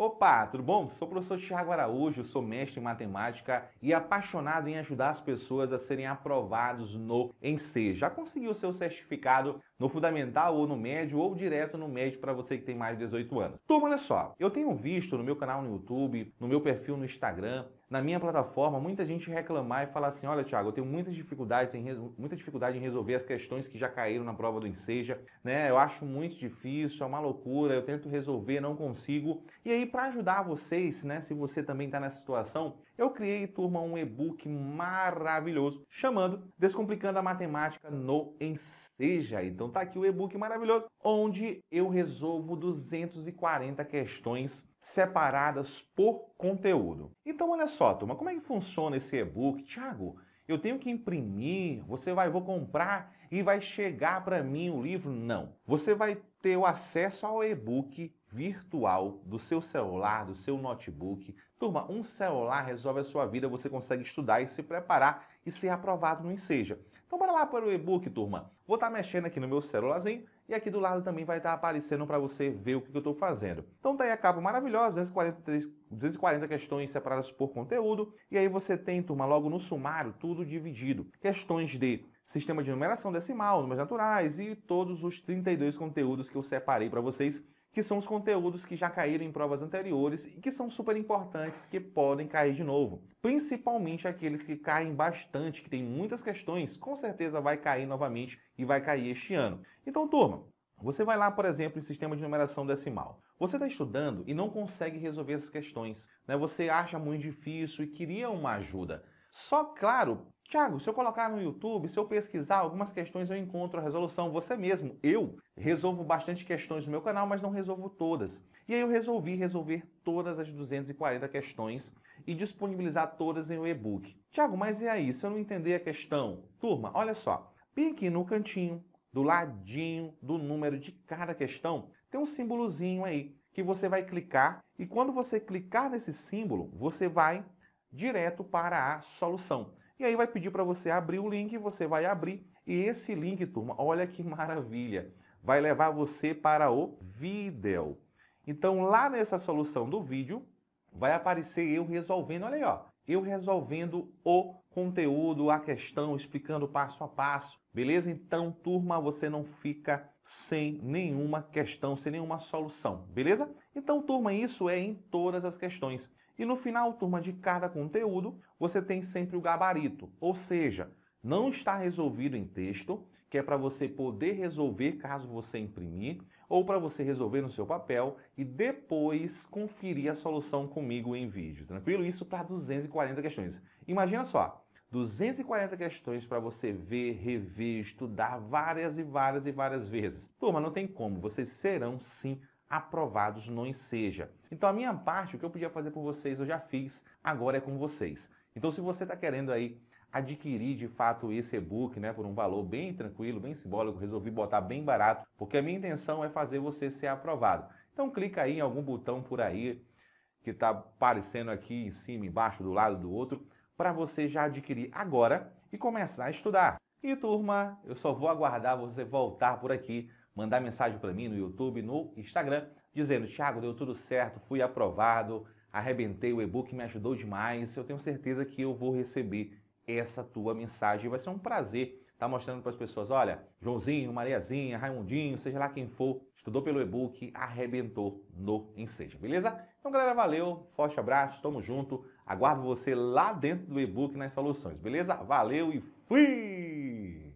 Opa, tudo bom? Sou o professor Tiago Araújo, sou mestre em matemática e apaixonado em ajudar as pessoas a serem aprovados no ENSE. Já conseguiu seu certificado no fundamental ou no médio ou direto no médio para você que tem mais de 18 anos? Turma, olha só, eu tenho visto no meu canal no YouTube, no meu perfil no Instagram, na minha plataforma, muita gente reclamar e falar assim: olha, Thiago, eu tenho muitas dificuldades em, muita dificuldade em resolver as questões que já caíram na prova do Enseja, né? Eu acho muito difícil, é uma loucura, eu tento resolver, não consigo. E aí, para ajudar vocês, né, se você também está nessa situação, eu criei, turma, um e-book maravilhoso chamando Descomplicando a Matemática no Enseja. Então tá aqui o e-book maravilhoso, onde eu resolvo 240 questões separadas por conteúdo. Então olha só, turma, como é que funciona esse e-book? Tiago, eu tenho que imprimir, você vai vou comprar e vai chegar para mim o livro? Não. Você vai ter o acesso ao e-book virtual do seu celular, do seu notebook. Turma, um celular resolve a sua vida, você consegue estudar e se preparar e ser aprovado no Enseja. Então bora lá para o e-book, turma. Vou estar tá mexendo aqui no meu celularzinho e aqui do lado também vai estar tá aparecendo para você ver o que eu estou fazendo. Então tá aí a capa maravilhosa, 243, 240 questões separadas por conteúdo. E aí você tem, turma, logo no sumário, tudo dividido. Questões de sistema de numeração decimal, números naturais e todos os 32 conteúdos que eu separei para vocês que são os conteúdos que já caíram em provas anteriores e que são super importantes que podem cair de novo. Principalmente aqueles que caem bastante, que tem muitas questões, com certeza vai cair novamente e vai cair este ano. Então, turma, você vai lá, por exemplo, em sistema de numeração decimal. Você está estudando e não consegue resolver essas questões, né? Você acha muito difícil e queria uma ajuda. Só claro, Tiago, se eu colocar no YouTube, se eu pesquisar algumas questões, eu encontro a resolução. Você mesmo, eu, resolvo bastante questões no meu canal, mas não resolvo todas. E aí eu resolvi resolver todas as 240 questões e disponibilizar todas em um e-book. Tiago, mas e aí, se eu não entender a questão? Turma, olha só. Pique no cantinho, do ladinho do número de cada questão, tem um símbolozinho aí que você vai clicar e quando você clicar nesse símbolo, você vai direto para a solução. E aí vai pedir para você abrir o link, você vai abrir. E esse link, turma, olha que maravilha, vai levar você para o vídeo. Então lá nessa solução do vídeo vai aparecer eu resolvendo, olha aí, ó, eu resolvendo o conteúdo, a questão, explicando passo a passo. Beleza? Então, turma, você não fica sem nenhuma questão, sem nenhuma solução, beleza? Então, turma, isso é em todas as questões. E no final, turma, de cada conteúdo, você tem sempre o gabarito, ou seja, não está resolvido em texto, que é para você poder resolver caso você imprimir ou para você resolver no seu papel e depois conferir a solução comigo em vídeo, tranquilo? Isso para 240 questões. Imagina só, 240 questões para você ver, rever, estudar várias e várias e várias vezes. Turma, não tem como, vocês serão sim aprovados no Enseja. Então a minha parte, o que eu podia fazer por vocês, eu já fiz, agora é com vocês. Então se você está querendo aí adquirir de fato esse e-book né, por um valor bem tranquilo, bem simbólico, resolvi botar bem barato, porque a minha intenção é fazer você ser aprovado. Então clica aí em algum botão por aí que está aparecendo aqui em cima, embaixo, do lado do outro, para você já adquirir agora e começar a estudar. E turma, eu só vou aguardar você voltar por aqui, mandar mensagem para mim no YouTube, no Instagram, dizendo: Thiago, deu tudo certo, fui aprovado, arrebentei o e-book, me ajudou demais. Eu tenho certeza que eu vou receber essa tua mensagem. Vai ser um prazer estar tá mostrando para as pessoas: olha, Joãozinho, Mariazinha, Raimundinho, seja lá quem for, estudou pelo e-book, arrebentou no Enseja, beleza? Então, galera, valeu, forte abraço, tamo junto. Aguardo você lá dentro do e-book nas soluções, beleza? Valeu e fui!